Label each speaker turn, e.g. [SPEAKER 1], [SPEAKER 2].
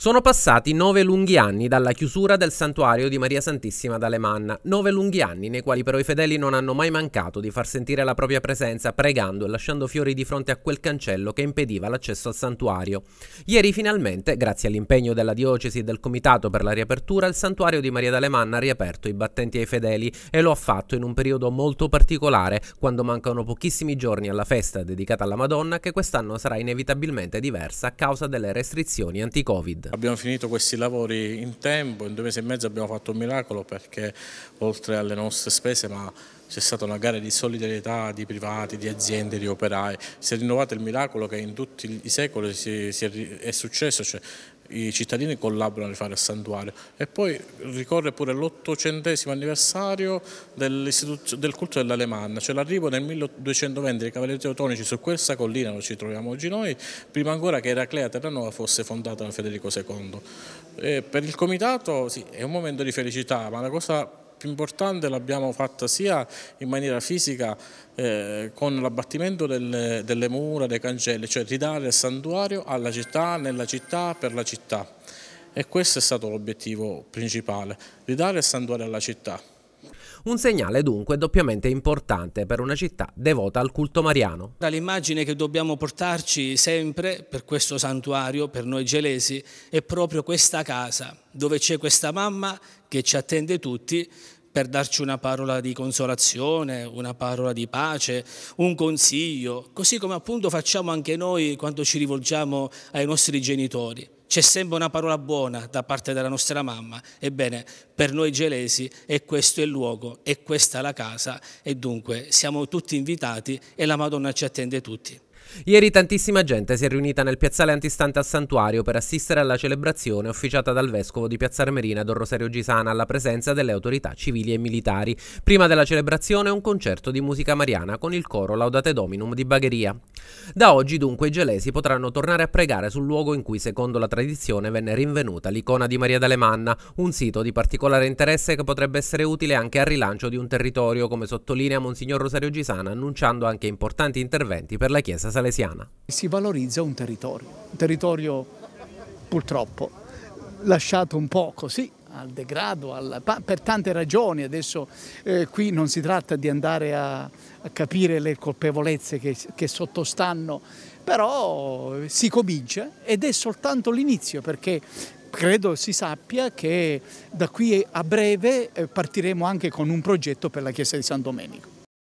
[SPEAKER 1] Sono passati nove lunghi anni dalla chiusura del santuario di Maria Santissima d'Alemanna, nove lunghi anni nei quali però i fedeli non hanno mai mancato di far sentire la propria presenza pregando e lasciando fiori di fronte a quel cancello che impediva l'accesso al santuario. Ieri finalmente, grazie all'impegno della diocesi e del comitato per la riapertura, il santuario di Maria d'Alemanna ha riaperto i battenti ai fedeli e lo ha fatto in un periodo molto particolare, quando mancano pochissimi giorni alla festa dedicata alla Madonna che quest'anno sarà inevitabilmente diversa a causa delle restrizioni anti-Covid. Covid.
[SPEAKER 2] Abbiamo finito questi lavori in tempo, in due mesi e mezzo abbiamo fatto un miracolo perché oltre alle nostre spese ma c'è stata una gara di solidarietà di privati, di aziende, di operai, si è rinnovato il miracolo che in tutti i secoli si, si è, è, successo, cioè i cittadini collaborano a rifare il santuario e poi ricorre pure l'ottocentesimo anniversario del culto dell'Alemanna, cioè l'arrivo nel 1220 dei cavalieri teutonici su questa collina dove ci troviamo oggi noi, prima ancora che Eraclea Terranova fosse fondata da Federico II. E per il comitato sì, è un momento di felicità, ma la cosa più importante l'abbiamo fatta sia in maniera fisica eh, con l'abbattimento delle, delle mura, dei cancelli, cioè ridare il santuario alla città, nella città, per
[SPEAKER 1] la città. E questo è stato l'obiettivo principale, ridare il santuario alla città. Un segnale dunque doppiamente importante per una città devota al culto mariano.
[SPEAKER 3] L'immagine che dobbiamo portarci sempre per questo santuario, per noi gelesi, è proprio questa casa, dove c'è questa mamma che ci attende tutti per darci una parola di consolazione, una parola di pace, un consiglio, così come appunto facciamo anche noi quando ci rivolgiamo ai nostri genitori. C'è sempre una parola buona da parte della nostra mamma. Ebbene, per noi gelesi è questo il luogo, è questa la casa e dunque siamo tutti invitati e la Madonna ci attende tutti.
[SPEAKER 1] Ieri tantissima gente si è riunita nel piazzale antistante al santuario per assistere alla celebrazione officiata dal vescovo di Piazza Armerina Don Rosario Gisana alla presenza delle autorità civili e militari. Prima della celebrazione un concerto di musica mariana con il coro Laudate Dominum di Bagheria. Da oggi dunque i gelesi potranno tornare a pregare sul luogo in cui secondo la tradizione venne rinvenuta l'icona di Maria d'Alemanna, un sito di particolare interesse che potrebbe essere utile anche al rilancio di un territorio, come sottolinea Monsignor Rosario Gisana annunciando anche importanti interventi per la Chiesa salesiana.
[SPEAKER 4] Si valorizza un territorio, un territorio purtroppo lasciato un po' così al degrado, al, per tante ragioni. Adesso eh, qui non si tratta di andare a, a capire le colpevolezze che, che sottostanno, però si comincia ed è soltanto l'inizio perché credo si sappia che da qui a breve eh, partiremo anche con un progetto per la chiesa di San Domenico.